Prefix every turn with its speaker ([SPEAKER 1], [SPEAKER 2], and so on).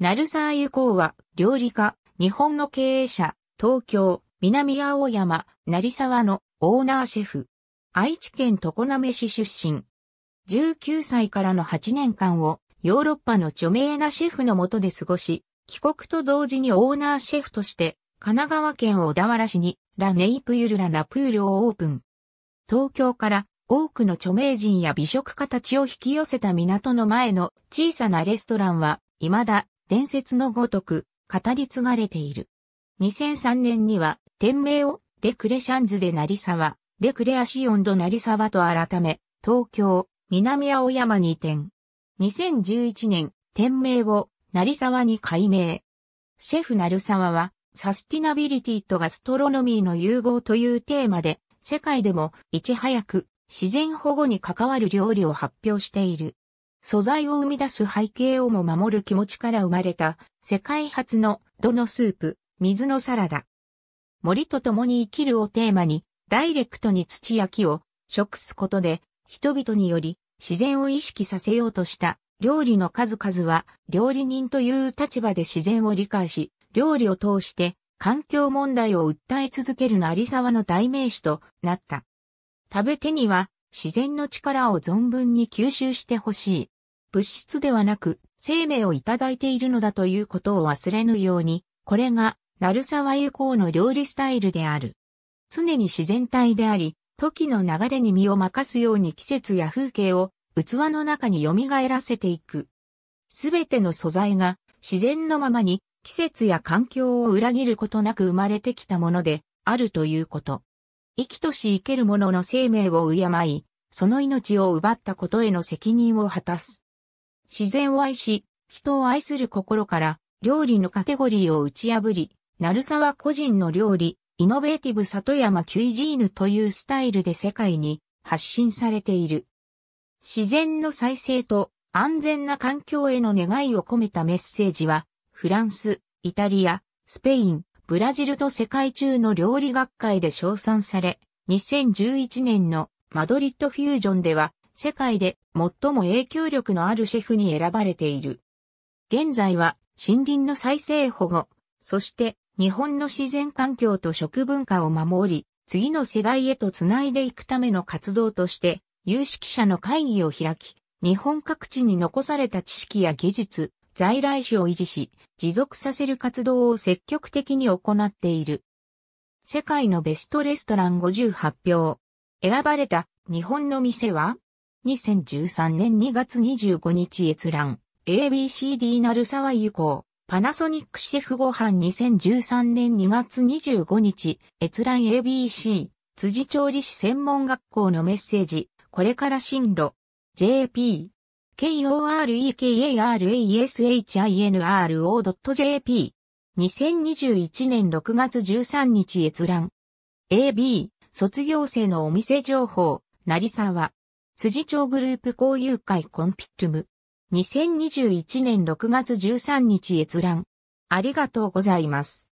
[SPEAKER 1] 鳴沢こうは、料理家、日本の経営者、東京、南青山、成沢のオーナーシェフ。愛知県常滑市出身。19歳からの8年間をヨーロッパの著名なシェフのもとで過ごし、帰国と同時にオーナーシェフとして神奈川県小田原市にラネイプユルラナプールをオープン。東京から多くの著名人や美食家たちを引き寄せた港の前の小さなレストランは未だ伝説のごとく語り継がれている。2003年には店名をレクレシャンズで成沢、レクレアシオンド成沢と改め、東京、南青山に移転。2011年、店名を成沢に改名。シェフ成沢は、サスティナビリティとガストロノミーの融合というテーマで、世界でもいち早く自然保護に関わる料理を発表している。素材を生み出す背景をも守る気持ちから生まれた、世界初の土のスープ、水のサラダ。森と共に生きるをテーマに、ダイレクトに土や木を食すことで、人々により自然を意識させようとした料理の数々は、料理人という立場で自然を理解し、料理を通して環境問題を訴え続ける有沢の代名詞となった。食べ手には自然の力を存分に吸収してほしい。物質ではなく生命をいただいているのだということを忘れぬように、これが、鳴沢友好の料理スタイルである。常に自然体であり、時の流れに身を任すように季節や風景を器の中に蘇らせていく。すべての素材が自然のままに季節や環境を裏切ることなく生まれてきたものであるということ。生きとし生けるものの生命を敬い、その命を奪ったことへの責任を果たす。自然を愛し、人を愛する心から、料理のカテゴリーを打ち破り、鳴沢個人の料理、イノベーティブ里山キュイジーヌというスタイルで世界に発信されている。自然の再生と安全な環境への願いを込めたメッセージは、フランス、イタリア、スペイン、ブラジルと世界中の料理学会で称賛され、2011年のマドリッドフュージョンでは世界で最も影響力のあるシェフに選ばれている。現在は森林の再生保護、そして日本の自然環境と食文化を守り、次の世代へとつないでいくための活動として、有識者の会議を開き、日本各地に残された知識や技術、在来種を維持し、持続させる活動を積極的に行っている。世界のベストレストラン5 0発表。選ばれた日本の店は2013年2月25日閲覧、ABCD なわ沢こう。パナソニックシェフご飯2013年2月25日、閲覧 ABC、辻調理師専門学校のメッセージ、これから進路、JP、korekarashinro.jp、2021年6月13日閲覧、AB、卒業生のお店情報、成沢。辻町グループ交友会コンピットム。2021年6月13日閲覧。ありがとうございます。